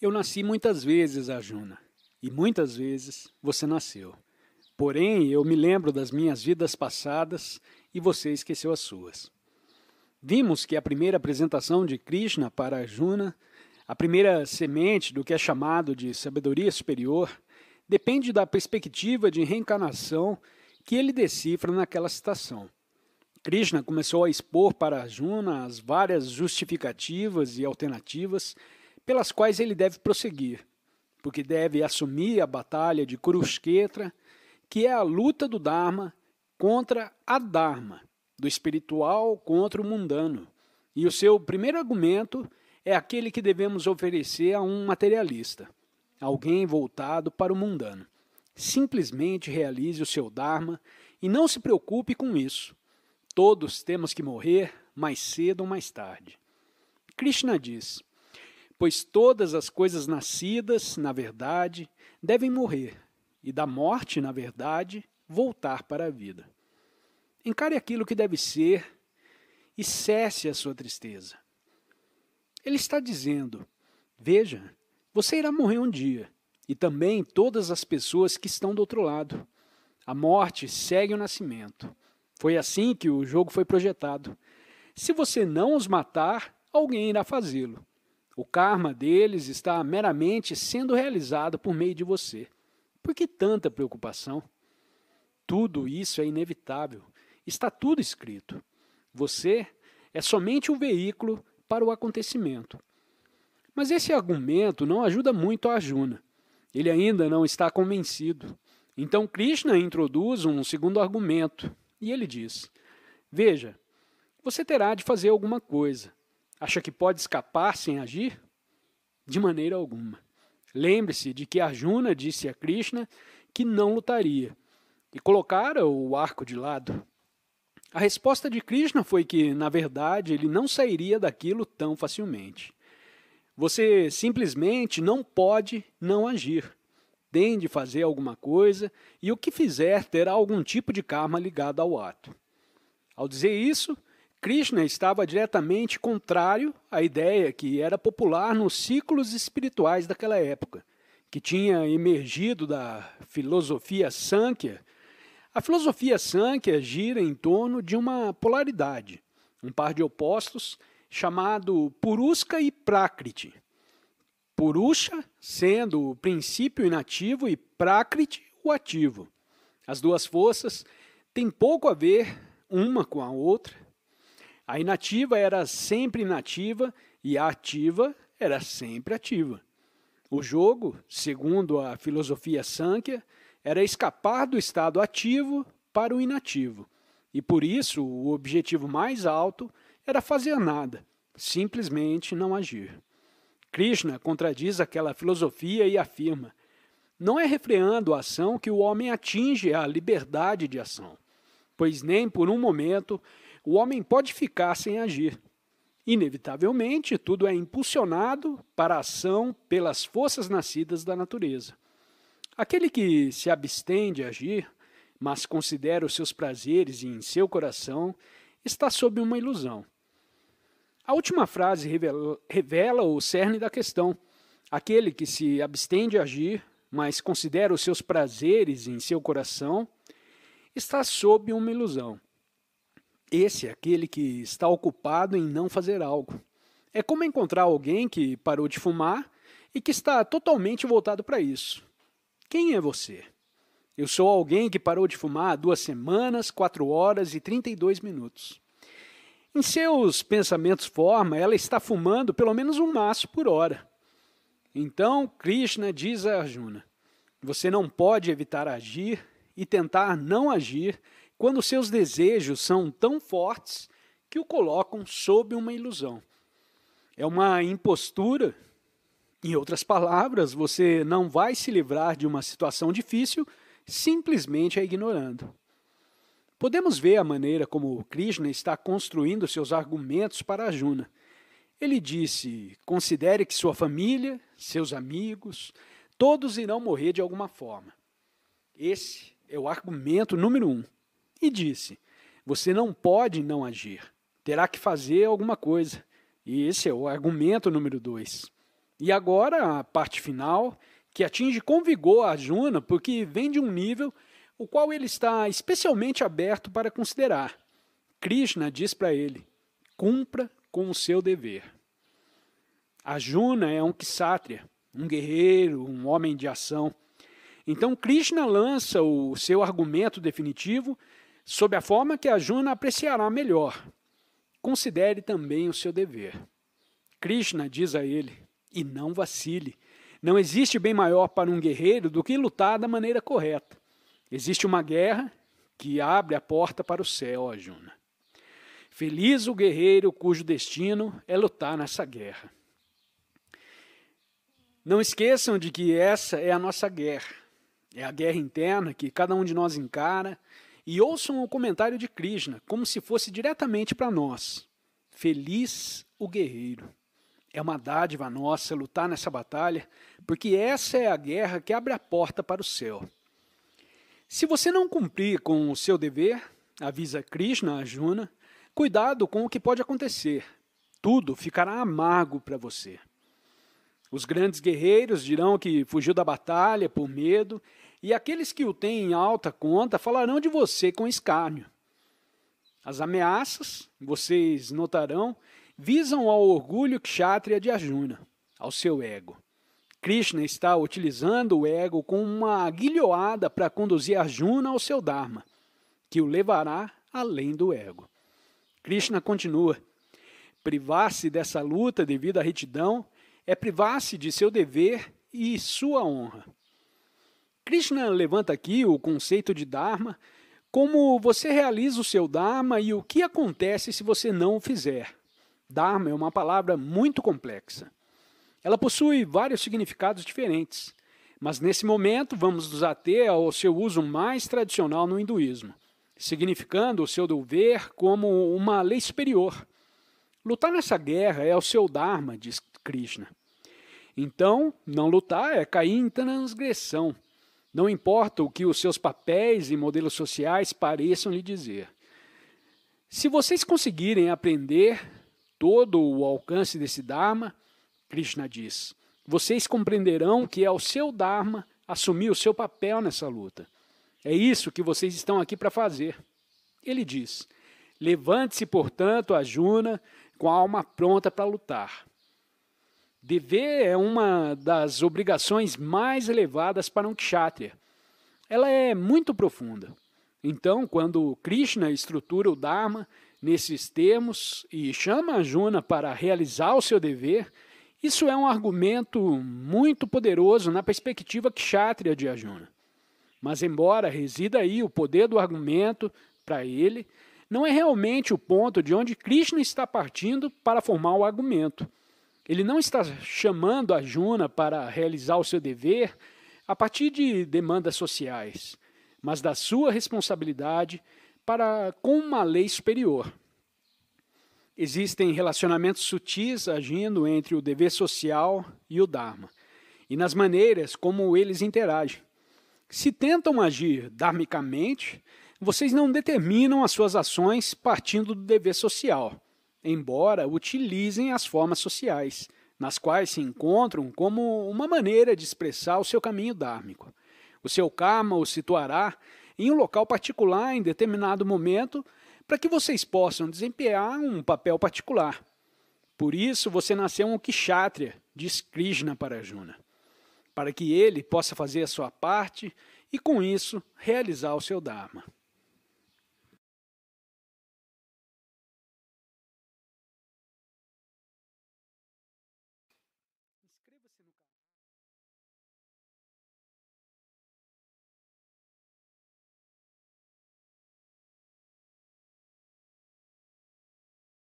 Eu nasci muitas vezes, Arjuna, e muitas vezes você nasceu. Porém, eu me lembro das minhas vidas passadas e você esqueceu as suas. Vimos que a primeira apresentação de Krishna para Arjuna, a primeira semente do que é chamado de sabedoria superior, depende da perspectiva de reencarnação que ele decifra naquela citação. Krishna começou a expor para Arjuna as várias justificativas e alternativas pelas quais ele deve prosseguir, porque deve assumir a batalha de Kurukshetra, que é a luta do Dharma contra a Dharma, do espiritual contra o mundano. E o seu primeiro argumento é aquele que devemos oferecer a um materialista, alguém voltado para o mundano. Simplesmente realize o seu Dharma e não se preocupe com isso. Todos temos que morrer mais cedo ou mais tarde. Krishna diz: Pois todas as coisas nascidas, na verdade, devem morrer, e da morte, na verdade, voltar para a vida. Encare aquilo que deve ser e cesse a sua tristeza. Ele está dizendo: Veja, você irá morrer um dia, e também todas as pessoas que estão do outro lado. A morte segue o nascimento. Foi assim que o jogo foi projetado. Se você não os matar, alguém irá fazê-lo. O karma deles está meramente sendo realizado por meio de você. Por que tanta preocupação? Tudo isso é inevitável. Está tudo escrito. Você é somente o um veículo para o acontecimento. Mas esse argumento não ajuda muito a Arjuna. Ele ainda não está convencido. Então Krishna introduz um segundo argumento e ele diz: Veja, você terá de fazer alguma coisa. Acha que pode escapar sem agir? De maneira alguma. Lembre-se de que Arjuna disse a Krishna que não lutaria e colocara o arco de lado. A resposta de Krishna foi que, na verdade, ele não sairia daquilo tão facilmente. Você simplesmente não pode não agir. Tem de fazer alguma coisa e o que fizer terá algum tipo de karma ligado ao ato. Ao dizer isso, Krishna estava diretamente contrário à ideia que era popular nos ciclos espirituais daquela época, que tinha emergido da filosofia Sankhya. A filosofia Sankhya gira em torno de uma polaridade, um par de opostos chamado Puruska e Prakriti. Purusha sendo o princípio inativo e Prakriti o ativo. As duas forças têm pouco a ver uma com a outra a inativa era sempre inativa e a ativa era sempre ativa. O jogo, segundo a filosofia Sankhya, era escapar do estado ativo para o inativo. E por isso, o objetivo mais alto era fazer nada, simplesmente não agir. Krishna contradiz aquela filosofia e afirma: não é refreando a ação que o homem atinge a liberdade de ação, pois nem por um momento o homem pode ficar sem agir. Inevitavelmente, tudo é impulsionado para a ação pelas forças nascidas da natureza. Aquele que se abstém de agir, mas considera os seus prazeres em seu coração, está sob uma ilusão. A última frase revela, o cerne da questão. Aquele que se abstém de agir, mas considera os seus prazeres em seu coração, está sob uma ilusão. Esse é aquele que está ocupado em não fazer algo. É como encontrar alguém que parou de fumar e que está totalmente voltado para isso. Quem é você? Eu sou alguém que parou de fumar há duas semanas, quatro horas e trinta e dois minutos. Em seus pensamentos forma, ela está fumando pelo menos um maço por hora. Então Krishna diz a Arjuna: Você não pode evitar agir e tentar não agir quando seus desejos são tão fortes que o colocam sob uma ilusão. É uma impostura, em outras palavras, você não vai se livrar de uma situação difícil simplesmente a ignorando. Podemos ver a maneira como Krishna está construindo seus argumentos para Arjuna. Ele disse: considere que sua família, seus amigos, todos irão morrer de alguma forma. Esse é o argumento número um e disse: Você não pode não agir, terá que fazer alguma coisa. E esse é o argumento número dois. E agora a parte final, que atinge com vigor a Arjuna, porque vem de um nível o qual ele está especialmente aberto para considerar. Krishna diz para ele: cumpra com o seu dever. Arjuna é um kshatriya, um guerreiro, um homem de ação. Então Krishna lança o seu argumento definitivo sob a forma que a Juna apreciará melhor. Considere também o seu dever. Krishna diz a ele: e não vacile. Não existe bem maior para um guerreiro do que lutar da maneira correta. Existe uma guerra que abre a porta para o céu, Arjuna. Feliz o guerreiro cujo destino é lutar nessa guerra. Não esqueçam de que essa é a nossa guerra. É a guerra interna que cada um de nós encara, e ouçam o comentário de Krishna como se fosse diretamente para nós. Feliz o guerreiro. É uma dádiva nossa lutar nessa batalha, porque essa é a guerra que abre a porta para o céu. Se você não cumprir com o seu dever, avisa Krishna a Juna. cuidado com o que pode acontecer. Tudo ficará amargo para você. Os grandes guerreiros dirão que fugiu da batalha por medo e aqueles que o têm em alta conta falarão de você com escárnio. As ameaças, vocês notarão, visam ao orgulho que Kshatriya de Arjuna, ao seu ego. Krishna está utilizando o ego como uma guilhoada para conduzir Arjuna ao seu Dharma, que o levará além do ego. Krishna continua: privar-se dessa luta devido à retidão é privar-se de seu dever e sua honra. Krishna levanta aqui o conceito de Dharma, como você realiza o seu Dharma e o que acontece se você não o fizer. Dharma é uma palavra muito complexa. Ela possui vários significados diferentes, mas nesse momento vamos nos ater ao seu uso mais tradicional no hinduísmo, significando o seu dever como uma lei superior. Lutar nessa guerra é o seu Dharma, diz Krishna. Então, não lutar é cair em transgressão. Não importa o que os seus papéis e modelos sociais pareçam lhe dizer. Se vocês conseguirem aprender todo o alcance desse Dharma, Krishna diz, vocês compreenderão que é o seu Dharma assumir o seu papel nessa luta. É isso que vocês estão aqui para fazer. Ele diz: Levante-se, portanto, Ajuna, com a alma pronta para lutar. Dever é uma das obrigações mais elevadas para um kshatriya. Ela é muito profunda. Então, quando Krishna estrutura o Dharma nesses termos e chama Arjuna para realizar o seu dever, isso é um argumento muito poderoso na perspectiva kshatriya de Arjuna. Mas, embora resida aí o poder do argumento para ele, não é realmente o ponto de onde Krishna está partindo para formar o argumento. Ele não está chamando a Juna para realizar o seu dever a partir de demandas sociais, mas da sua responsabilidade para com uma lei superior. Existem relacionamentos sutis agindo entre o dever social e o Dharma, e nas maneiras como eles interagem. Se tentam agir dharmicamente, vocês não determinam as suas ações partindo do dever social embora utilizem as formas sociais, nas quais se encontram como uma maneira de expressar o seu caminho dármico. O seu karma o situará em um local particular em determinado momento para que vocês possam desempenhar um papel particular. Por isso você nasceu um kshatriya, diz Krishna para Arjuna, para que ele possa fazer a sua parte e com isso realizar o seu dharma.